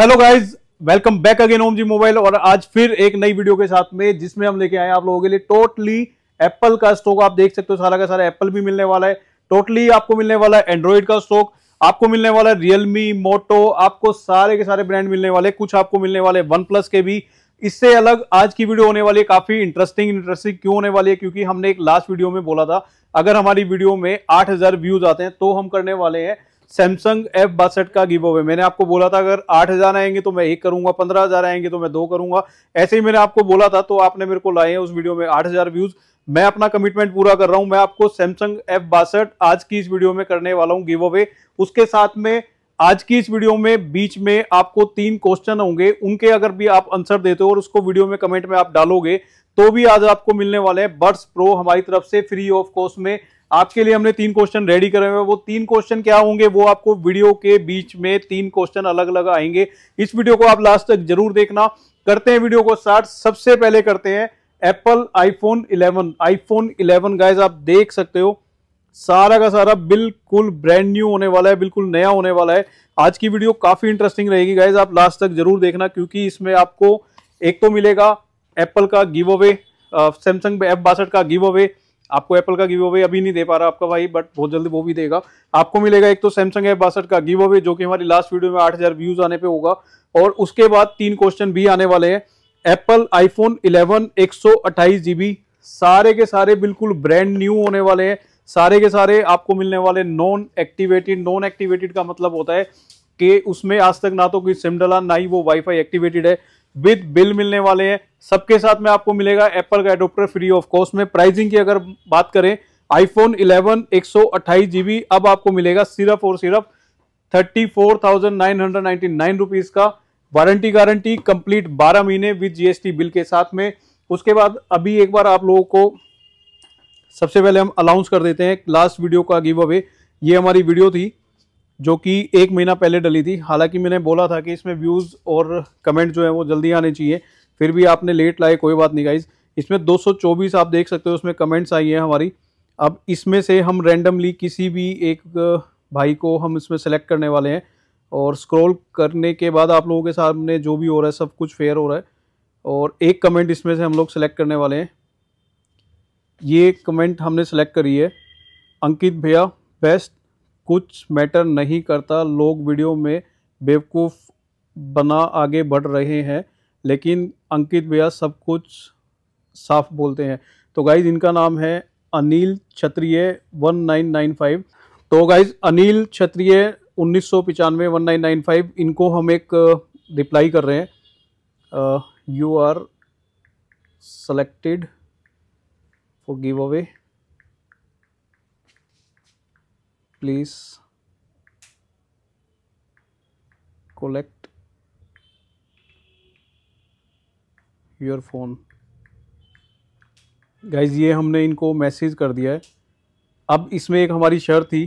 hello guys welcome back again Om ji mobile और आज फिर एक नई वीडियो के साथ में जिसमें हम लेके आए आप लोगों के लिए टोटली एप्पल का स्टॉक आप देख सकते हो सारा का सारा एप्पल भी मिलने वाला है टोटली आपको मिलने वाला है एंड्रॉइड का स्टॉक आपको मिलने वाला है रियलमी मोटो आपको सारे के सारे ब्रांड मिलने वाले कुछ आपको मिलने वाले वन प्लस के भी इससे अलग आज की वीडियो होने वाली है काफी इंटरेस्टिंग इंटरेस्टिंग क्यों होने वाली है क्योंकि हमने एक लास्ट वीडियो में बोला था अगर हमारी वीडियो में आठ व्यूज आते हैं तो हम करने वाले हैं सैमसंग एफ बासठ का गिव अवे मैंने आपको बोला था अगर आठ हज़ार आएंगे तो मैं एक करूंगा पंद्रह हज़ार आएंगे तो मैं दो करूंगा ऐसे ही मैंने आपको बोला था तो आपने मेरे को लाए हैं उस वीडियो में आठ हज़ार व्यूज़ मैं अपना कमिटमेंट पूरा कर रहा हूं मैं आपको सैमसंग एफ बासठ आज की इस वीडियो में करने वाला हूं गिव अवे उसके साथ में आज की इस वीडियो में बीच में आपको तीन क्वेश्चन होंगे उनके अगर भी आप आंसर देते हो और उसको वीडियो में कमेंट में आप डालोगे तो भी आज आपको मिलने वाले हैं बर्ड्स प्रो हमारी तरफ से फ्री ऑफ कॉस्ट में आपके लिए हमने तीन क्वेश्चन रेडी करे हुए वो तीन क्वेश्चन क्या होंगे वो आपको वीडियो के बीच में तीन क्वेश्चन अलग अलग आएंगे इस वीडियो को आप लास्ट तक जरूर देखना करते हैं वीडियो को स्टार्ट सबसे पहले करते हैं एप्पल आईफोन 11 आईफोन 11 गाइज आप देख सकते हो सारा का सारा बिल्कुल ब्रांड न्यू होने वाला है बिल्कुल नया होने वाला है आज की वीडियो काफी इंटरेस्टिंग रहेगी गाइज आप लास्ट तक जरूर देखना क्योंकि इसमें आपको एक तो मिलेगा एप्पल का गिव अवे सैमसंग एफ बासठ का गिव अवे आपको एप्पल का गिव अवे अभी नहीं दे पा रहा आपका भाई बट बहुत जल्दी वो भी देगा आपको मिलेगा एक तो सैमसंग एफ बासठ का गिव अवे जो कि हमारी लास्ट वीडियो में 8000 व्यूज आने पे होगा और उसके बाद तीन क्वेश्चन भी आने वाले हैं एप्पल आईफोन 11 एक जीबी सारे के सारे बिल्कुल ब्रांड न्यू होने वाले हैं सारे के सारे आपको मिलने वाले नॉन एक्टिवेटेड नॉन एक्टिवेटेड का मतलब होता है कि उसमें आज तक ना तो कोई सिम डला ना ही वो वाईफाई एक्टिवेटेड है विद बिल मिलने वाले हैं सबके साथ में आपको मिलेगा एप्पल का एडोप्टर फ्री ऑफ कॉस्ट में प्राइसिंग की अगर बात करें आईफोन 11 एक जीबी अब आपको मिलेगा सिर्फ और सिर्फ thirty four thousand nine hundred ninety nine rupees का वारंटी गारंटी कंप्लीट 12 महीने विद जीएसटी बिल के साथ में उसके बाद अभी एक बार आप लोगों को सबसे पहले हम अनाउंस कर देते हैं लास्ट वीडियो का गिव अवे ये हमारी वीडियो थी जो कि एक महीना पहले डली थी हालांकि मैंने बोला था कि इसमें व्यूज़ और कमेंट जो है वो जल्दी आने चाहिए फिर भी आपने लेट लाए कोई बात नहीं गाइज इसमें 224 आप देख सकते हो उसमें कमेंट्स आई हैं हमारी अब इसमें से हम रेंडमली किसी भी एक भाई को हम इसमें सेलेक्ट करने वाले हैं और स्क्रॉल करने के बाद आप लोगों के सामने जो भी हो रहा है सब कुछ फेयर हो रहा है और एक कमेंट इसमें से हम लोग सेलेक्ट करने वाले हैं ये कमेंट हमने सेलेक्ट करी है अंकित भैया बेस्ट कुछ मैटर नहीं करता लोग वीडियो में बेवकूफ़ बना आगे बढ़ रहे हैं लेकिन अंकित भैया सब कुछ साफ बोलते हैं तो गाइज इनका नाम है अनिल क्षत्रिय 1995 तो गाइज अनिल क्षत्रिय उन्नीस सौ पचानवे वन नाइन नाइन फाइव इनको हम एक रिप्लाई कर रहे हैं you are selected for giveaway please collect your phone guys ये हमने इनको मैसेज कर दिया है अब इसमें एक हमारी शर्त थी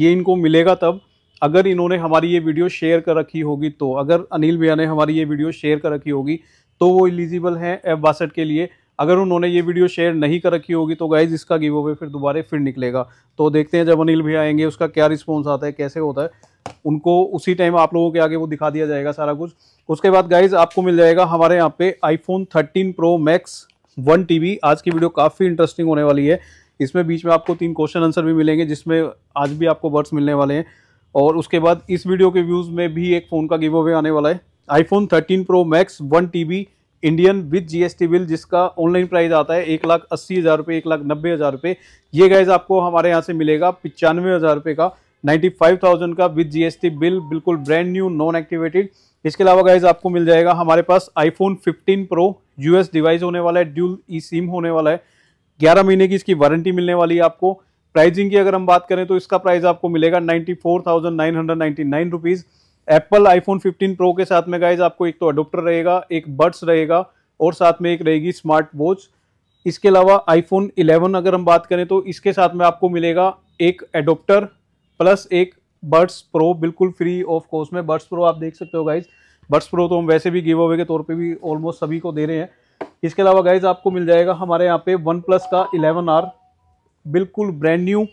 ये इनको मिलेगा तब अगर इन्होंने हमारी ये वीडियो शेयर कर रखी होगी तो अगर अनिल भैया ने हमारी ये वीडियो शेयर कर रखी होगी तो वो एलिजिबल हैं एफ बासठ के लिए अगर उन्होंने ये वीडियो शेयर नहीं कर रखी होगी तो गाइज इसका गिव अवे फिर दोबारा फिर निकलेगा तो देखते हैं जब अनिल भी आएंगे उसका क्या रिस्पॉन्स आता है कैसे होता है उनको उसी टाइम आप लोगों के आगे वो दिखा दिया जाएगा सारा कुछ उसके बाद गाइज आपको मिल जाएगा हमारे यहाँ पे iPhone thirteen pro max one T आज की वीडियो काफ़ी इंटरेस्टिंग होने वाली है इसमें बीच में आपको तीन क्वेश्चन आंसर भी मिलेंगे जिसमें आज भी आपको बर्ड्स मिलने वाले हैं और उसके बाद इस वीडियो के व्यूज़ में भी एक फ़ोन का गिव अवे आने वाला है iPhone 13 pro max one T Indian with GST bill जिसका ऑनलाइन प्राइस आता है एक लाख अस्सी हज़ार रुपये एक लाख नब्बे हज़ार रुपये ये गैस आपको हमारे यहाँ से मिलेगा पचानवे हज़ार रुपये का नाइन्टी फाइव थाउजेंड का विद जीएसटी बिल बिल्कुल ब्रांड न्यू नॉन एक्टिवेटेड इसके अलावा गैस आपको मिल जाएगा हमारे पास iPhone fifteen pro S device होने वाला है ड्यूल ई सिम होने वाला है ग्यारह महीने की इसकी वारंटी मिलने वाली है आपको प्राइजिंग की अगर हम बात करें तो इसका प्राइस आपको मिलेगा ninety four thousand nine hundred ninety nine rupees Apple iPhone 15 pro के साथ में गाइज आपको एक तो अडोप्टर रहेगा एक बर्ड्स रहेगा और साथ में एक रहेगी स्मार्ट वॉच इसके अलावा आईफोन 11 अगर हम बात करें तो इसके साथ में आपको मिलेगा एक एडोप्टर प्लस एक बर्ड्स प्रो बिल्कुल फ्री ऑफ कॉस्ट में बर्ड्स प्रो आप देख सकते हो गाइज बर्ड्स प्रो तो हम वैसे भी गिव अवे के तौर पर भी ऑलमोस्ट सभी को दे रहे हैं इसके अलावा गाइज आपको मिल जाएगा हमारे यहाँ पे वन प्लस का इलेवन आर बिल्कुल ब्रांड न्यू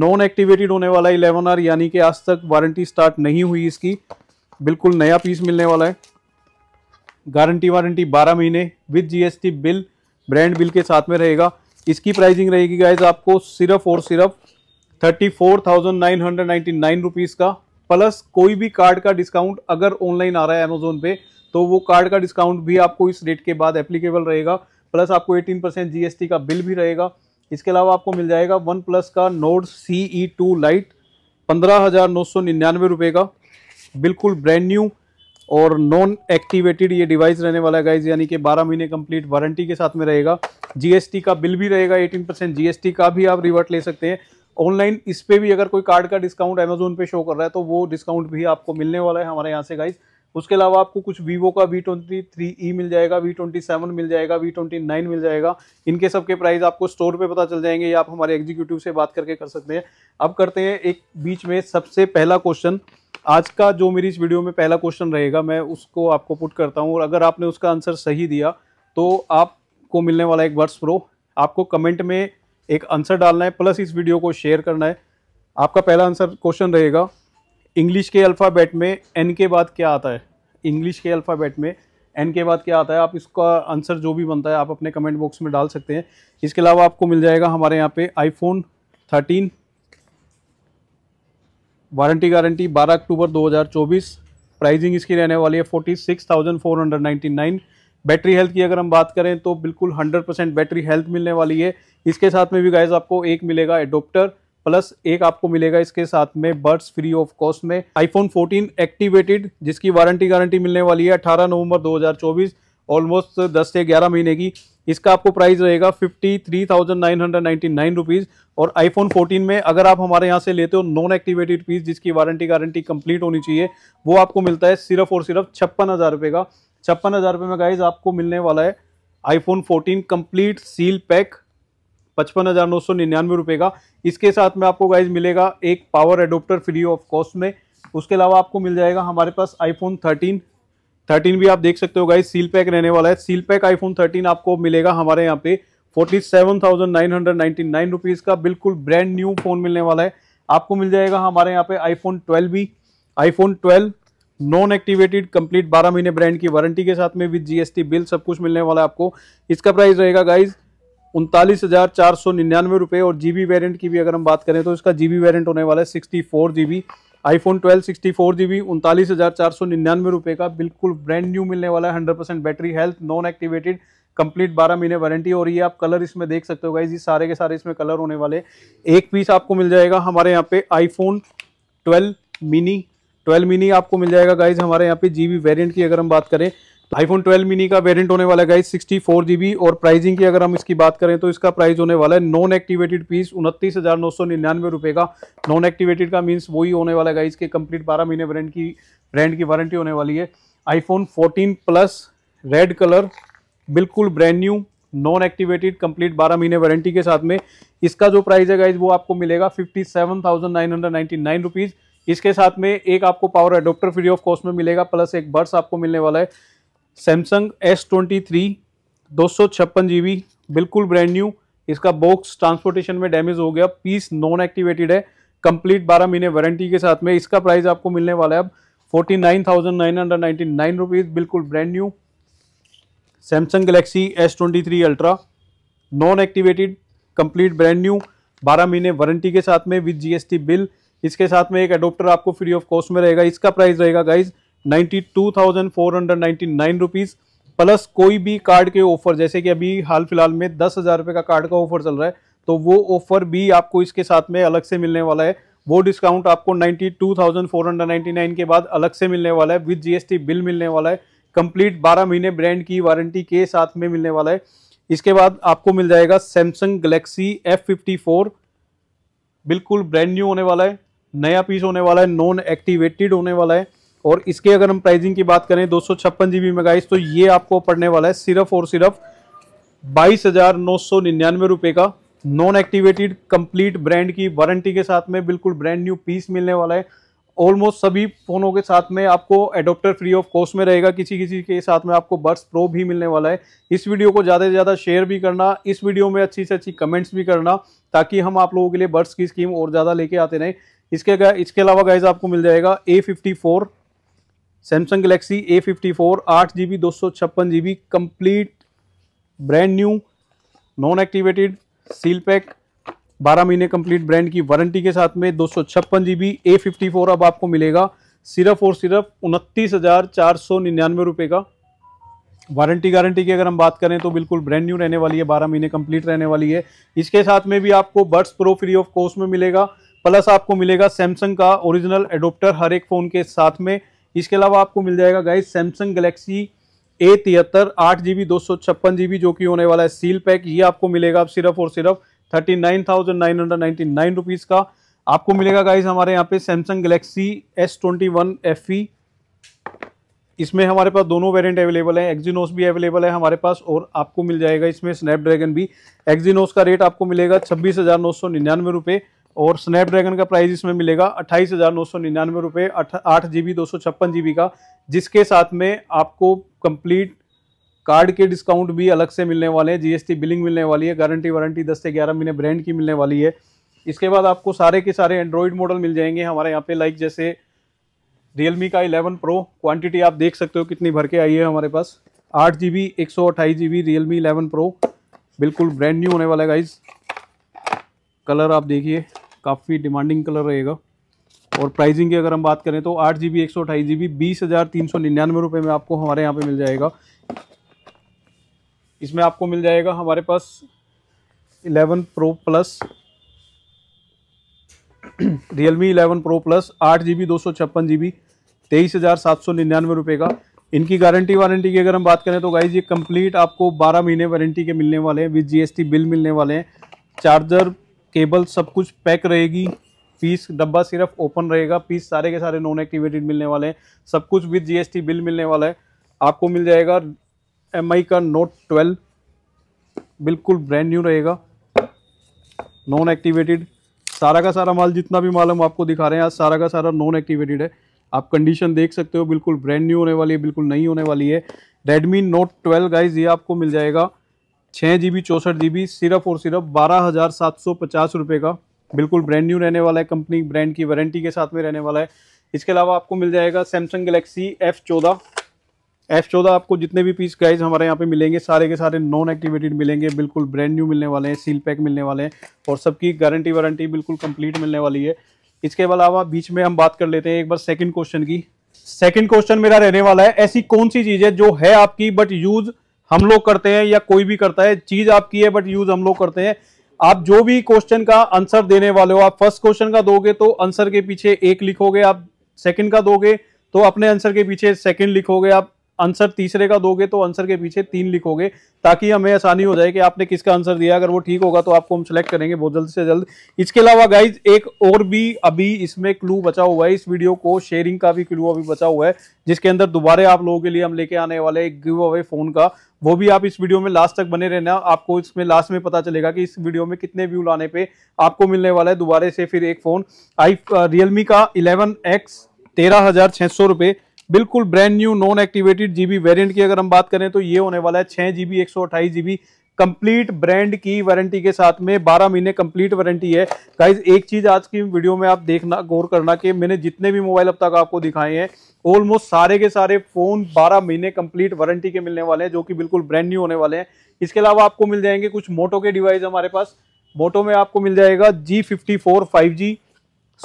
नॉन एक्टिवेटेड होने वाला है इलेवन आर यानी कि आज तक वारंटी स्टार्ट नहीं हुई इसकी बिल्कुल नया पीस मिलने वाला है गारंटी वारंटी 12 महीने with GST bill brand bill के साथ में रहेगा इसकी प्राइसिंग रहेगी गाइज आपको सिर्फ और सिर्फ thirty four thousand nine hundred ninety nine rupees का प्लस कोई भी कार्ड का डिस्काउंट अगर ऑनलाइन आ रहा है अमेजोन पे तो वो कार्ड का डिस्काउंट भी आपको इस रेट के बाद एप्लीकेबल रहेगा प्लस आपको 18 परसेंट जीएसटी का बिल भी रहेगा इसके अलावा आपको मिल जाएगा वन प्लस का Nord C E two lite पंद्रह हज़ार नौ सौ निन्यानवे रुपये का बिल्कुल ब्रांड न्यू और नॉन एक्टिवेटेड ये डिवाइस रहने वाला है गाइज यानी कि 12 महीने कंप्लीट वारंटी के साथ में रहेगा जीएसटी का बिल भी रहेगा 18 परसेंट जी का भी आप रिवर्ट ले सकते हैं ऑनलाइन इस पर भी अगर कोई कार्ड का डिस्काउंट अमेजोन पे शो कर रहा है तो वो डिस्काउंट भी आपको मिलने वाला है हमारे यहाँ से गाइज़ उसके अलावा आपको कुछ वीवो का वी ट्वेंटी थ्री ई मिल जाएगा वी ट्वेंटी सेवन मिल जाएगा वी ट्वेंटी नाइन मिल जाएगा इनके सबके प्राइस आपको स्टोर पे पता चल जाएंगे या आप हमारे एग्जीक्यूटिव से बात करके कर सकते हैं अब करते हैं एक बीच में सबसे पहला क्वेश्चन आज का जो मेरी इस वीडियो में पहला क्वेश्चन रहेगा मैं उसको आपको पुट करता हूँ और अगर आपने उसका आंसर सही दिया तो आपको मिलने वाला एक वर्ड्स प्रो आपको कमेंट में एक आंसर डालना है प्लस इस वीडियो को शेयर करना है आपका पहला आंसर क्वेश्चन रहेगा इंग्लिश के अल्फ़ाबेट में एन के बाद क्या आता है इंग्लिश के अल्फ़ाबेट में एन के बाद क्या आता है आप इसका आंसर जो भी बनता है आप अपने कमेंट बॉक्स में डाल सकते हैं इसके अलावा आपको मिल जाएगा हमारे यहाँ पे आईफोन 13 वारंटी गारंटी 12 अक्टूबर 2024 प्राइजिंग इसकी रहने वाली है 46,499 बैटरी हेल्थ की अगर हम बात करें तो बिल्कुल 100% बैटरी हेल्थ मिलने वाली है इसके साथ में भी गाइज आपको एक मिलेगा एडोप्टर प्लस एक आपको मिलेगा इसके साथ में बर्ड्स फ्री ऑफ कॉस्ट में आईफोन 14 एक्टिवेटेड जिसकी वारंटी गारंटी मिलने वाली है 18 नवंबर 2024 ऑलमोस्ट 10 से 11 महीने की इसका आपको प्राइस रहेगा fifty three thousand nine hundred ninety nine rupees और आईफोन 14 में अगर आप हमारे यहाँ से लेते हो नॉन एक्टिवेटेड पीस जिसकी वारंटी गारंटी कंप्लीट होनी चाहिए वो आपको मिलता है सिर्फ और सिर्फ छप्पन हज़ार रुपये का छप्पन हज़ार रुपये में गाइज आपको मिलने वाला है iPhone fourteen complete seal pack पचपन हज़ार नौ सौ निन्यानवे रुपये का इसके साथ में आपको गाइज मिलेगा एक power adapter free of cost में उसके अलावा आपको मिल जाएगा हमारे पास आईफोन थर्टीन थर्टीन भी आप देख सकते हो गाइज सील पैक रहने वाला है सील पैक आईफोन थर्टीन आपको मिलेगा हमारे यहाँ पे forty seven thousand nine hundred ninety nine rupees का बिल्कुल ब्रांड न्यू फ़ोन मिलने वाला है आपको मिल जाएगा हमारे यहाँ पे आईफोन ट्वेल्व भी iPhone twelve non activated complete बारह महीने ब्रांड की वारंटी के साथ में विद जीएसटी बिल सब कुछ मिलने वाला है आपको इसका प्राइस रहेगा गाइज उनतालीस हज़ार चार सौ निन्यानवे रुपये और जीबी वेरिएंट की भी अगर हम बात करें तो इसका जीबी वेरिएंट होने वाला है sixty four GB iPhone four G GB उनतालीस हज़ार चार सौ निन्यानवे रुपये का बिल्कुल ब्रांड न्यू मिलने वाला है hundred percent battery health non activated complete 12 महीने वारंटी और ये आप कलर इसमें देख सकते हो गाइज ये सारे के सारे इसमें कलर होने वाले एक पीस आपको मिल जाएगा हमारे यहाँ पे आईफोन 12 मिनी 12 मिनी आपको मिल जाएगा गाइज हमारे यहाँ पे जीबी वेरिएंट की अगर हम बात करें आईफोन 12 मिनी का वेरिएंट होने वाला है गाइस सिक्सटी फोर और प्राइसिंग की अगर हम इसकी बात करें तो इसका प्राइस होने वाला है नॉन एक्टिवेटेड पीस उनतीस हज़ार नौ सौ निन्यानवे का नॉन एक्टिवेटेड का मीन्स वही होने वाला है गाइस के कंप्लीट बारह महीने ब्रांड की ब्रांड की वारंटी होने वाली है आईफोन 14 प्लस रेड कलर बिल्कुल brand new non activated complete 12 महीने वारंटी के साथ में इसका जो प्राइस है गाइज वो आपको मिलेगा fifty seven thousand nine hundred ninety nine rupees इसके साथ में एक आपको power adapter free of cost में मिलेगा प्लस एक बर्स आपको मिलने वाला है सैमसंग एस ट्वेंटी थ्री दो सौ छप्पन जी बी बिल्कुल ब्रांड न्यू इसका बॉक्स ट्रांसपोर्टेशन में डैमेज हो गया पीस नॉन एक्टिवेटेड है कंप्लीट 12 महीने वारंटी के साथ में इसका प्राइस आपको मिलने वाला है अब forty nine thousand nine hundred ninety nine rupees बिल्कुल brand new Samsung Galaxy S twenty three ultra non activated complete brand new 12 महीने वारंटी के साथ में विद जीएसटी बिल इसके साथ में एक अडोप्टर आपको फ्री ऑफ कॉस्ट में रहेगा इसका प्राइस रहेगा गाइज़ 92,499 रुपीस प्लस कोई भी कार्ड के ऑफर जैसे कि अभी हाल फिलहाल में दस हज़ार रुपये का कार्ड का ऑफर चल रहा है तो वो ऑफर भी आपको इसके साथ में अलग से मिलने वाला है वो डिस्काउंट आपको 92,499 के बाद अलग से मिलने वाला है विद जीएसटी बिल मिलने वाला है कंप्लीट 12 महीने ब्रांड की वारंटी के साथ में मिलने वाला है इसके बाद आपको मिल जाएगा सैमसंग गलेक्सी फोर बिल्कुल ब्रांड न्यू होने वाला है नया पीस होने वाला है नॉन एक्टिवेटेड होने वाला है और इसके अगर हम प्राइसिंग की बात करें दो सौ छप्पन जी बी मेगाइस तो ये आपको पड़ने वाला है सिर्फ और सिर्फ बाईस हज़ार नौ सौ निन्यानवे रुपये का नॉन एक्टिवेटेड कंप्लीट ब्रांड की वारंटी के साथ में बिल्कुल ब्रांड न्यू पीस मिलने वाला है ऑलमोस्ट सभी फ़ोनों के साथ में आपको एडोप्टर फ्री ऑफ कॉस्ट में रहेगा किसी किसी के साथ में आपको बर्ड्स प्रो भी मिलने वाला है इस वीडियो को ज़्यादा से ज़्यादा शेयर भी करना इस वीडियो में अच्छी से अच्छी कमेंट्स भी करना ताकि हम आप लोगों के लिए बर्ड्स की स्कीम और ज़्यादा लेके आते रहें इसके इसके अलावा गाइज आपको मिल जाएगा A fifty four Samsung Galaxy A fifty four आठ जी बी दो सौ छप्पन G B complete brand new non activated seal pack बारह महीने कंप्लीट ब्रांड की वारंटी के साथ में दो सौ छप्पन G B A fifty four अब आपको मिलेगा सिर्फ और सिर्फ उनतीस हज़ार चार सौ निन्यानवे रुपये का वारंटी गारंटी की अगर हम बात करें तो बिल्कुल ब्रांड न्यू रहने वाली है बारह महीने कंप्लीट रहने वाली है इसके साथ में भी आपको buds pro free of cost में मिलेगा प्लस आपको मिलेगा सैमसंग का ओरिजिनल एडोप्टर हर एक फ़ोन के साथ में इसके अलावा आपको मिल जाएगा गाइज सैमसंग गलेक्सी ए तिहत्तर आठ जी बी दो सौ छप्पन जी बी जो कि होने वाला है सील पैक ये आपको मिलेगा आप सिर्फ और सिर्फ thirty nine thousand nine hundred ninety nine rupees का आपको मिलेगा गाइज हमारे यहाँ पे Samsung Galaxy S twenty one F E इसमें हमारे पास दोनों वेरिएंट अवेलेबल है एक्जीनोस भी अवेलेबल है हमारे पास और आपको मिल जाएगा इसमें स्नैपड्रैगन भी एक्जीनोस का रेट आपको मिलेगा छब्बीस हज़ार नौ सौ निन्यानवे रुपये और स्नैपड्रैगन का प्राइस इसमें मिलेगा अट्ठाईस हज़ार नौ सौ निन्यानवे रुपये आठ जी बी दो सौ छप्पन जी बी का जिसके साथ में आपको कंप्लीट कार्ड के डिस्काउंट भी अलग से मिलने वाले हैं जीएसटी बिलिंग मिलने वाली है गारंटी वारंटी दस से ग्यारह महीने ब्रांड की मिलने वाली है इसके बाद आपको सारे के सारे एंड्रॉयड मॉडल मिल जाएंगे हमारे यहाँ पे लाइक जैसे रियलमी का इलेवन प्रो क्वान्टिटी आप देख सकते हो कितनी भर के आई है हमारे पास आठ जी बी एक सौ अट्ठाईस G B Realme eleven pro बिल्कुल ब्रांड न्यू होने वाला है गाइज कलर आप देखिए काफ़ी डिमांडिंग कलर रहेगा और प्राइसिंग की अगर हम बात करें तो आठ जी बी एक सौ अठाईस जी बी बीस हज़ार तीन सौ निन्यानवे रुपये में आपको हमारे यहाँ पे मिल जाएगा इसमें आपको मिल जाएगा हमारे पास eleven pro plus Realme eleven pro plus आठ जी बी दो सौ छप्पन जी बी तेईस हज़ार सात सौ निन्यानवे रुपये का इनकी गारंटी वारंटी की अगर हम बात करें तो गाइज ये कंप्लीट आपको बारह महीने वारंटी के मिलने वाले हैं विद जी बिल मिलने वाले हैं चार्जर केबल सब कुछ पैक रहेगी फीस डब्बा सिर्फ ओपन रहेगा पीस सारे के सारे नॉन एक्टिवेटेड मिलने वाले हैं सब कुछ विद जीएसटी बिल मिलने वाला है आपको मिल जाएगा एमआई का नोट ट्वेल्व बिल्कुल ब्रांड न्यू रहेगा नॉन एक्टिवेटेड सारा का सारा माल जितना भी माल हम आपको दिखा रहे हैं आज सारा का सारा नॉन एक्टिवेटेड है आप कंडीशन देख सकते हो बिल्कुल ब्रांड न्यू होने वाली है बिल्कुल नहीं होने वाली है रेडमी नोट ट्वेल्व गाइज ये आपको मिल जाएगा छः जी बी चौंसठ जी बी सिर्फ और सिर्फ बारह हज़ार सात सौ पचास रुपये का बिल्कुल ब्रांड न्यू रहने वाला है कंपनी ब्रांड की वारंटी के साथ में रहने वाला है इसके अलावा आपको मिल जाएगा सैमसंग गलेक्सी एफ़ चौदह एफ़ चौदह आपको जितने भी पीस गाइज हमारे यहाँ पे मिलेंगे सारे के सारे नॉन एक्टिवेटेड मिलेंगे बिल्कुल ब्रांड न्यू मिलने वाले हैं सील पैक मिलने वाले हैं और सबकी गारंटी वारंटी बिल्कुल कंप्लीट मिलने वाली है इसके अलावा बीच में हम बात कर लेते हैं एक बार सेकंड क्वेश्चन की सेकंड क्वेश्चन मेरा रहने वाला है ऐसी कौन सी चीज़ है जो है आपकी बट यूज़ हम लोग करते हैं या कोई भी करता है चीज आपकी है बट यूज हम लोग करते हैं आप जो भी क्वेश्चन का आंसर देने वाले हो आप फर्स्ट क्वेश्चन का दोगे तो आंसर के पीछे एक लिखोगे आप सेकंड का दोगे तो अपने आंसर के पीछे सेकंड लिखोगे आप आंसर तीसरे का दोगे तो आंसर के पीछे तीन लिखोगे ताकि हमें आसानी हो जाए कि आपने किसका आंसर दिया अगर वो ठीक होगा तो आपको हम सेलेक्ट करेंगे बहुत जल्द से जल्द इसके अलावा गाइज एक और भी अभी इसमें क्लू बचा हुआ है इस वीडियो को शेयरिंग का भी क्लू अभी बचा हुआ है जिसके अंदर दोबारा आप लोगों के लिए हम लेके आने वाले एक गिव अवे फोन का वो भी आप इस वीडियो में लास्ट तक बने रहना आपको इसमें लास्ट में पता चलेगा कि इस वीडियो में कितने व्यू लाने पे आपको मिलने वाला है दोबारे से फिर एक फ़ोन आई रियलमी का इलेवन एक्स तेरह हज़ार छह सौ रुपए बिल्कुल brand new non activated GB variant की अगर हम बात करें तो ये होने वाला है छह जीबी एक सौ अट्ठाईस जीबी कंप्लीट ब्रांड की वारंटी के साथ में 12 महीने कंप्लीट वारंटी है गाइज एक चीज आज की वीडियो में आप देखना गौर करना कि मैंने जितने भी मोबाइल अब तक आपको दिखाए हैं ऑलमोस्ट सारे के सारे फ़ोन 12 महीने कंप्लीट वारंटी के मिलने वाले हैं जो कि बिल्कुल ब्रांड न्यू होने वाले हैं इसके अलावा आपको मिल जाएंगे कुछ मोटो के डिवाइस हमारे पास मोटो में आपको मिल जाएगा जी फिफ्टी फोर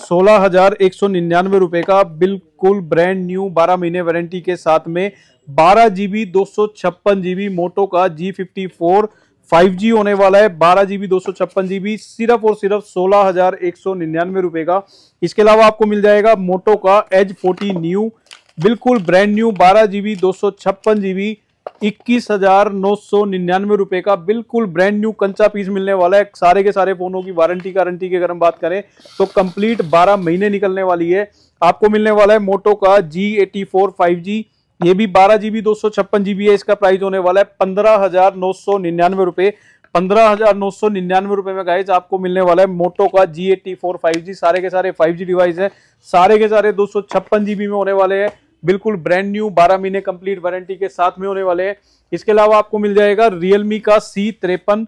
सोलह हजार एक सौ निन्यानवे रुपए का बिल्कुल ब्रांड न्यू 12 महीने वारंटी के साथ में बारह जीबी दो सौ छप्पन जीबी मोटो का G fifty four five G होने वाला है बारह जीबी दो सौ छप्पन जीबी सिर्फ और सिर्फ सोलह हजार एक सौ निन्यानवे रुपए का इसके अलावा आपको मिल जाएगा मोटो का एज फोर्टी न्यू बिल्कुल ब्रांड न्यू बारह जीबी दो सौ छप्पन जीबी इक्कीस हजार नौ सौ निन्यानवे रुपए का बिल्कुल ब्रांड न्यू कंचा पीस मिलने वाला है सारे के सारे फोनों की वारंटी गारंटी की अगर हम बात करें तो कंप्लीट 12 महीने निकलने वाली है आपको मिलने वाला है मोटो का G eighty four five G ये भी बारह जीबी दो सौ छप्पन जीबी है इसका प्राइस होने वाला है पंद्रह हजार नौ सौ निन्यानवे रुपए पंद्रह हजार नौ सौ निन्यानवे रुपए में गाइज आपको मिलने वाला है मोटो का G eighty four five G सारे के सारे फाइव जी डिवाइस है सारे के सारे दो सौ छप्पन जीबी में होने वाले हैं बिल्कुल ब्रांड न्यू 12 महीने कंप्लीट वारंटी के साथ में होने वाले हैं इसके अलावा आपको मिल जाएगा रियलमी का सी त्रेपन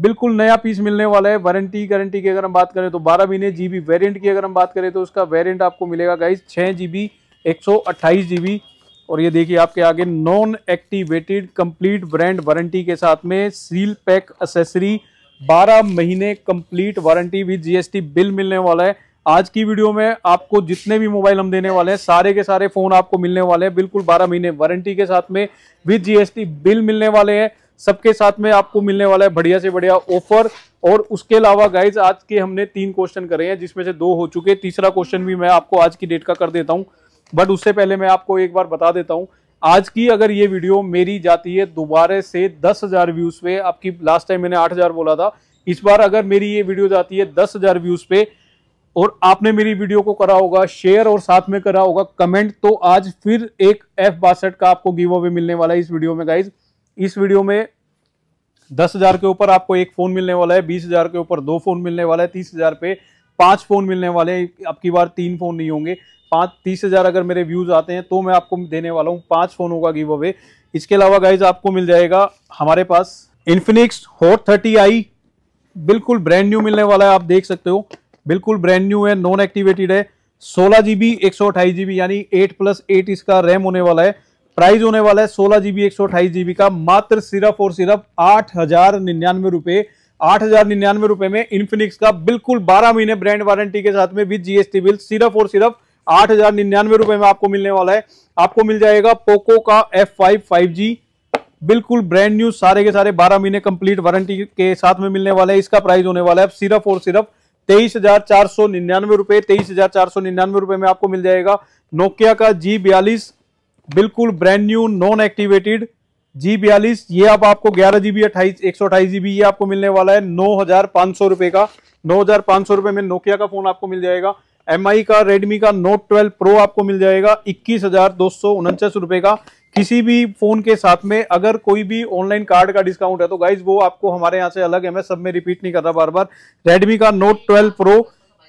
बिल्कुल नया पीस मिलने वाला है वारंटी गारंटी की अगर हम बात करें तो 12 महीने जीबी वेरिएंट की अगर हम बात करें तो उसका वेरिएंट आपको मिलेगा गाइस छः जीबी एक और ये देखिए आपके आगे non activated complete brand warranty के साथ में सील पैक असेसरी 12 महीने complete warranty with GST bill मिलने वाला है आज की वीडियो में आपको जितने भी मोबाइल हम देने वाले हैं सारे के सारे फ़ोन आपको मिलने वाले हैं बिल्कुल 12 महीने वारंटी के साथ में विद जीएसटी बिल मिलने वाले हैं सबके साथ में आपको मिलने वाला है बढ़िया से बढ़िया ऑफर और उसके अलावा गाइज आज के हमने तीन क्वेश्चन करे हैं जिसमें से दो हो चुके तीसरा क्वेश्चन भी मैं आपको आज की डेट का कर देता हूँ बट उससे पहले मैं आपको एक बार बता देता हूँ आज की अगर ये वीडियो मेरी जाती है दोबारा से दस हज़ार व्यूज़ पे आपकी लास्ट टाइम मैंने आठ हज़ार बोला था इस बार अगर मेरी ये वीडियो जाती है दस हज़ार व्यूज़ पे और आपने मेरी वीडियो को करा होगा शेयर और साथ में करा होगा कमेंट तो आज फिर एक एफ बासठ का आपको गिव अवे मिलने वाला है इस वीडियो में गाइज इस वीडियो में दस हजार के ऊपर आपको एक फोन मिलने वाला है बीस हजार के ऊपर दो फोन मिलने वाला है तीस हजार पे पांच फोन मिलने वाले हैं आपकी बार तीन फोन नहीं होंगे पाँच तीस हजार अगर मेरे व्यूज आते हैं तो मैं आपको देने वाला हूँ पांच फोन होगा गिव अवे इसके अलावा गाइज आपको मिल जाएगा हमारे पास इन्फिनिक्स हॉट थर्टी आई बिल्कुल ब्रांड न्यू मिलने वाला है आप देख सकते हो बिल्कुल ब्रांड न्यू है नॉन एक्टिवेटेड है सोलह जीबी एक सौ अट्ठाईस जीबी यानी एट प्लस एट इसका रैम होने वाला है प्राइस होने वाला है सोलह जीबी एक सौ अट्ठाईस जीबी का मात्र सिर्फ और सिर्फ आठ हजार निन्यानवे रुपए आठ हजार निन्यानवे रुपए में इन्फिनिक्स का बिल्कुल बारह महीने ब्रांड वारंटी के साथ में विद जीएसटी बिल सिर्फ और सिर्फ आठ हजार निन्यानवे रुपए में आपको मिलने वाला है आपको मिल जाएगा पोको का एफ फाइव फाइव जी बिल्कुल ब्रांड न्यू सारे के सारे बारह महीने कंप्लीट वारंटी के साथ में मिलने वाला है इसका प्राइस होने वाला है सिर्फ और सिर्फ तेईस हजार चार सौ निन्यानवे रुपए तेईस हजार चार सौ निन्यानवे रुपए में आपको मिल जाएगा नोकिया का जी बयालीस बिल्कुल brand new non activated G बयालीस ये अब आपको ग्यारह जीबी अट्ठाईस एक सौ अठाईस जीबी ये आपको मिलने वाला है नौ हजार पांच सौ रुपए का नौ हजार पांच सौ रुपए में नोकिया का फोन आपको मिल जाएगा एम का रेडमी का नोट ट्वेल्व प्रो आपको मिल जाएगा इक्कीस हजार दो सौ उनचास रुपए का किसी भी फोन के साथ में अगर कोई भी ऑनलाइन कार्ड का डिस्काउंट है तो गाइज वो आपको हमारे यहाँ से अलग है मैं सब में रिपीट नहीं कर रहा बार बार रेडमी का नोट ट्वेल्व प्रो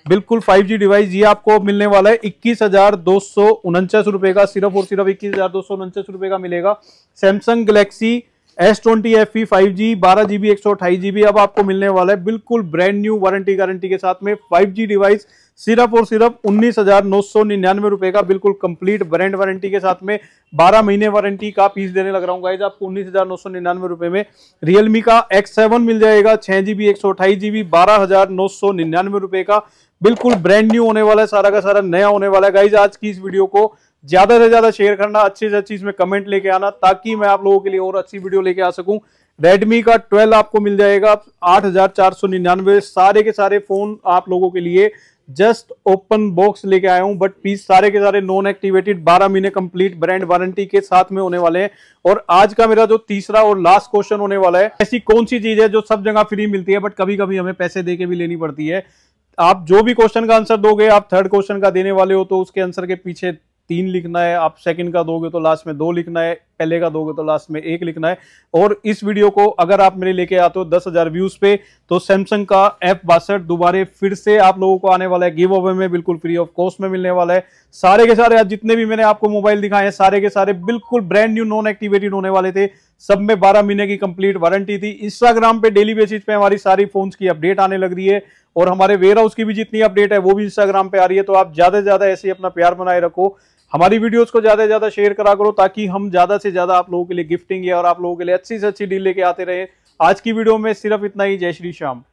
बिल्कुल 5G डिवाइस ये आपको मिलने वाला है इक्कीस हजार दो सौ उनचास रुपए का सिर्फ और सिर्फ इक्कीस हजार दो सौ उनचास रुपए का मिलेगा Samsung Galaxy S twenty F E five G बारह जीबी एक सौ अट्ठाईस जीबी अब आपको मिलने वाला है बिल्कुल ब्रांड न्यू वारंटी गारंटी के साथ में फाइव जी डिवाइस सिर्फ और सिर्फ उन्नीस हजार नौ सौ निन्यानवे रुपए का बिल्कुल कंप्लीट ब्रांड वारंटी के साथ में 12 महीने वारंटी का पीस देने लग रहा हूँ गाइज आपको उन्नीस हजार नौ सौ निन्यानवे रुपए में रियलमी का एक्स सेवन मिल जाएगा छह जीबी एक सौ अट्ठाईस जीबी बारह हजार नौ सौ निन्यानवे रुपए का बिल्कुल ब्रांड न्यू होने वाला है सारा का सारा नया होने वाला है गाइज आज की इस वीडियो को ज्यादा से ज्यादा शेयर करना अच्छे से अच्छी इसमें कमेंट लेके आना ताकि मैं आप लोगों के लिए और अच्छी वीडियो लेके आ सकूं रेडमी का 12 आपको मिल जाएगा आठ हजार चार सौ निन्यानवे सारे के सारे फोन आप लोगों के लिए जस्ट ओपन बॉक्स लेके आया हूं बट पीस सारे के सारे नॉन एक्टिवेटेड 12 महीने कंप्लीट ब्रांड वारंटी के साथ में होने वाले हैं और आज का मेरा जो तीसरा और लास्ट क्वेश्चन होने वाला है ऐसी कौन सी चीज है जो सब जगह फ्री मिलती है बट कभी कभी हमें पैसे दे भी लेनी पड़ती है आप जो भी क्वेश्चन का आंसर दोगे आप थर्ड क्वेश्चन का देने वाले हो तो उसके आंसर के पीछे तीन लिखना है आप सेकंड का दोगे तो लास्ट में दो लिखना है पहले का दोगे तो लास्ट में एक लिखना है और इस वीडियो को अगर आप मेरे लेके आते हो दस हजार व्यूज पे तो सैमसंग का एफ बासठ दोबारे फिर से आप लोगों को आने वाला है गिव अवे में बिल्कुल फ्री ऑफ कॉस्ट में मिलने वाला है सारे के सारे आज जितने भी मैंने आपको मोबाइल दिखाए हैं सारे के सारे बिल्कुल ब्रांड न्यू नॉन एक्टिवेटेड होने वाले थे सब में बारह महीने की कंप्लीट वारंटी थी इंस्टाग्राम पे डेली बेसिस पे हमारी सारी फोन की अपडेट आने लग रही है और हमारे वेयर हाउस की भी जितनी अपडेट है वो भी इंस्टाग्राम पे आ रही है तो आप ज्यादा से ज्यादा ऐसे ही अपना प्यार बनाए रखो हमारी वीडियोस को ज़्यादा से ज़्यादा शेयर करा करो ताकि हम ज़्यादा से ज़्यादा आप लोगों के लिए गिफ्टिंग और आप लोगों के लिए अच्छी से अच्छी डील लेके आते रहे आज की वीडियो में सिर्फ इतना ही जय श्री श्याम